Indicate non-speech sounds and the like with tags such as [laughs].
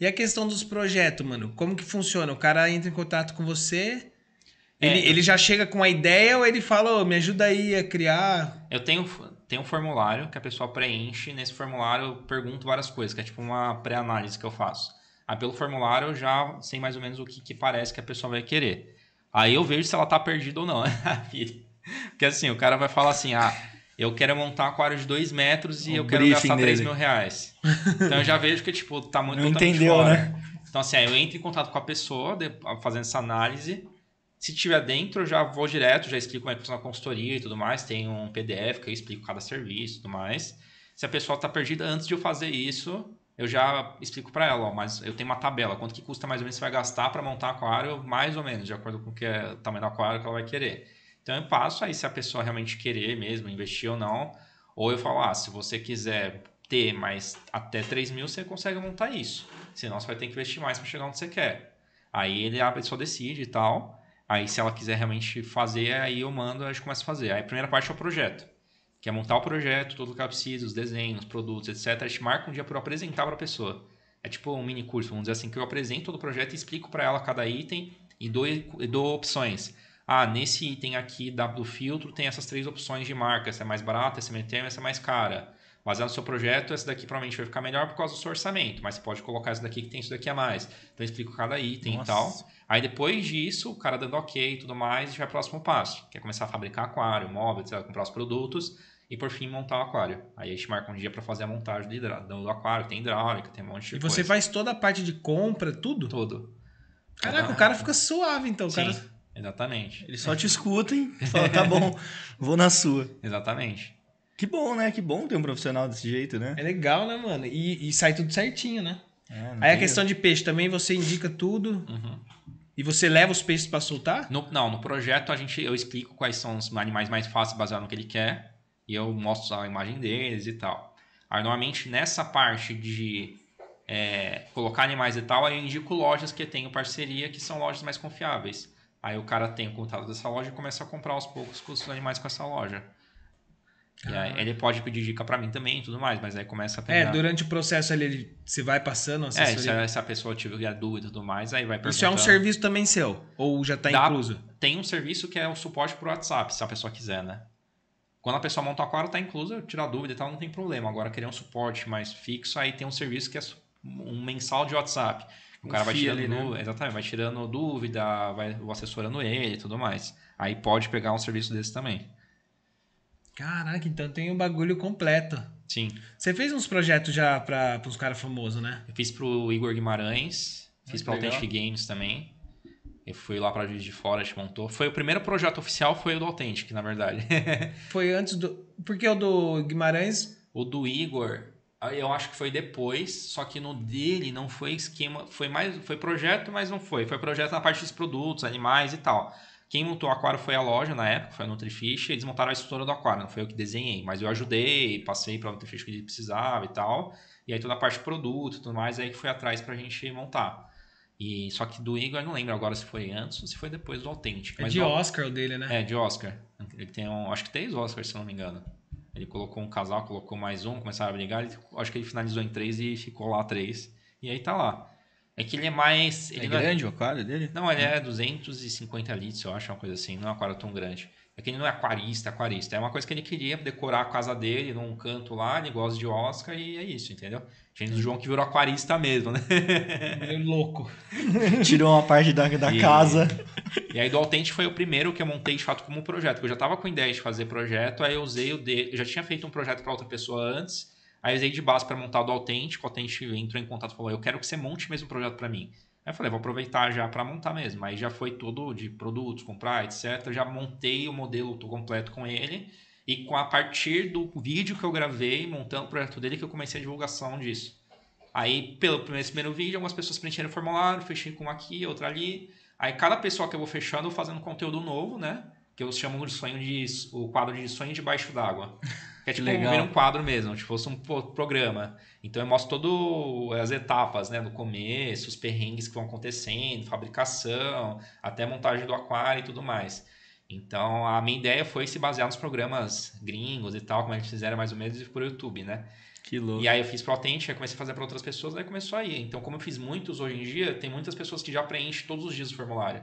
E a questão dos projetos, mano, como que funciona? O cara entra em contato com você, é, ele, eu... ele já chega com a ideia ou ele fala, oh, me ajuda aí a criar? Eu tenho, tenho um formulário que a pessoa preenche, nesse formulário eu pergunto várias coisas, que é tipo uma pré-análise que eu faço. Aí ah, pelo formulário eu já sei mais ou menos o que, que parece que a pessoa vai querer. Aí eu vejo se ela tá perdida ou não, [laughs] Porque assim, o cara vai falar assim, ah eu quero é montar um aquário de 2 metros e eu quero gastar 3 mil reais. Então eu já vejo que, tipo, tá muito Não entendeu, fora. né? Então, assim, aí eu entro em contato com a pessoa, fazendo essa análise. Se tiver dentro, eu já vou direto, já explico como é que funciona a consultoria e tudo mais. Tem um PDF que eu explico cada serviço e tudo mais. Se a pessoa tá perdida, antes de eu fazer isso, eu já explico para ela, ó, mas eu tenho uma tabela, quanto que custa mais ou menos você vai gastar para montar aquário, mais ou menos, de acordo com o que é o tamanho do aquário que ela vai querer. Então eu passo aí se a pessoa realmente querer mesmo investir ou não. Ou eu falo, ah, se você quiser ter mais até 3 mil, você consegue montar isso. Senão você vai ter que investir mais para chegar onde você quer. Aí ele, a pessoa decide e tal. Aí se ela quiser realmente fazer, aí eu mando, a gente começa a fazer. Aí a primeira parte é o projeto. Que é montar o projeto, tudo o que ela precisa, os desenhos, produtos, etc. A gente marca um dia para apresentar para a pessoa. É tipo um mini curso, vamos dizer assim, que eu apresento todo o projeto e explico para ela cada item e dou, e dou opções ah, nesse item aqui do filtro tem essas três opções de marca, essa é mais barata, essa é meio termo, essa é mais cara. Baseado no seu projeto, essa daqui provavelmente vai ficar melhor por causa do seu orçamento, mas você pode colocar essa daqui que tem isso daqui a mais. Então eu explico cada item Nossa. e tal. Aí depois disso, o cara dando ok e tudo mais, já é o próximo passo. Quer começar a fabricar aquário, móvel, etc, comprar os produtos e por fim montar o aquário. Aí a gente marca um dia para fazer a montagem do, aquário, tem hidráulica, tem um monte de coisa. E você faz toda a parte de compra, tudo? Tudo. Caraca, ah. o cara fica suave então, o cara. Exatamente. Eles só te escutem e falam, tá bom, [laughs] vou na sua. Exatamente. Que bom, né? Que bom ter um profissional desse jeito, né? É legal, né, mano? E, e sai tudo certinho, né? É, Aí a questão de peixe também, você indica tudo. Uhum. E você leva os peixes para soltar? No, não, no projeto a gente eu explico quais são os animais mais fáceis baseado no que ele quer e eu mostro a imagem deles e tal. Aí normalmente nessa parte de é, colocar animais e tal, eu indico lojas que tenho parceria que são lojas mais confiáveis. Aí o cara tem o contato dessa loja e começa a comprar aos poucos os animais com essa loja. E aí, ele pode pedir dica para mim também e tudo mais, mas aí começa a é, pegar... É, durante o processo ali, ele se vai passando É, se é essa pessoa tiver dúvida e tudo mais, aí vai perguntando. Isso é um serviço também seu? Ou já tá Dá, incluso? Tem um serviço que é o suporte pro WhatsApp, se a pessoa quiser, né? Quando a pessoa monta o aquário, tá incluso, tirar dúvida e tal, não tem problema. Agora, querer um suporte mais fixo, aí tem um serviço que é um mensal de WhatsApp o cara vai tirando, ali, né? exatamente, vai tirando dúvida, vai assessorando ele e tudo mais. Aí pode pegar um serviço desse também. Caraca, então tem um bagulho completo. Sim. Você fez uns projetos já para os caras famosos, né? Eu fiz pro Igor Guimarães, fiz para o Authentic Games também. Eu fui lá pra Juiz de Fora, a gente montou. Foi o primeiro projeto oficial, foi o do Authentic, na verdade. [laughs] foi antes do... Por que o do Guimarães? O do Igor eu acho que foi depois, só que no dele não foi esquema, foi mais, foi projeto, mas não foi. Foi projeto na parte dos produtos, animais e tal. Quem montou o aquário foi a loja na época, foi a Nutrifish, eles montaram a estrutura do aquário, não foi eu que desenhei, mas eu ajudei, passei para a Nutrifish que precisava e tal. E aí toda a parte de produto e tudo mais, aí que foi atrás para a gente montar. E, só que do Igor eu não lembro agora se foi antes ou se foi depois do autêntico. É de Oscar o dele, né? É, de Oscar. Ele tem um, acho que três Oscars, se não me engano. Ele colocou um casal, colocou mais um, começaram a brigar. Ele, acho que ele finalizou em três e ficou lá três. E aí tá lá. É que ele é mais. É ele é grande é, o aquário dele? Não, ele é. 250 litros, eu acho, uma coisa assim. Não é um aquário tão grande. É que ele não é aquarista, aquarista. É uma coisa que ele queria decorar a casa dele num canto lá, ele gosta de Oscar e é isso, entendeu? Gente do João que virou aquarista mesmo, né? [laughs] Ele é louco. Tirou uma parte da, da e, casa. E aí do Authentic foi o primeiro que eu montei de fato como um projeto, eu já estava com ideia de fazer projeto, aí eu usei o dele, eu já tinha feito um projeto para outra pessoa antes, aí eu usei de base para montar o do Authentic, o Authentic entrou em contato e falou: "Eu quero que você monte mesmo o projeto para mim". Aí eu falei: "Vou aproveitar já para montar mesmo". Aí já foi todo de produtos, comprar, etc. já montei o modelo completo com ele. E com a partir do vídeo que eu gravei, montando o projeto dele, que eu comecei a divulgação disso. Aí, pelo primeiro vídeo, algumas pessoas preencheram o formulário, fechei com aqui, outra ali. Aí cada pessoa que eu vou fechando, eu vou fazendo conteúdo novo, né? Que eu chamo de sonho de o quadro de sonho debaixo d'água. Que é tipo Legal. um quadro mesmo, tipo fosse um programa. Então eu mostro todas as etapas, né? Do começo, os perrengues que vão acontecendo, fabricação, até montagem do aquário e tudo mais. Então, a minha ideia foi se basear nos programas gringos e tal, como eles fizeram mais ou menos, e por YouTube, né? Que louco. E aí eu fiz pro Authentic, aí comecei a fazer para outras pessoas, aí começou aí. Então, como eu fiz muitos hoje em dia, tem muitas pessoas que já preenchem todos os dias o formulário.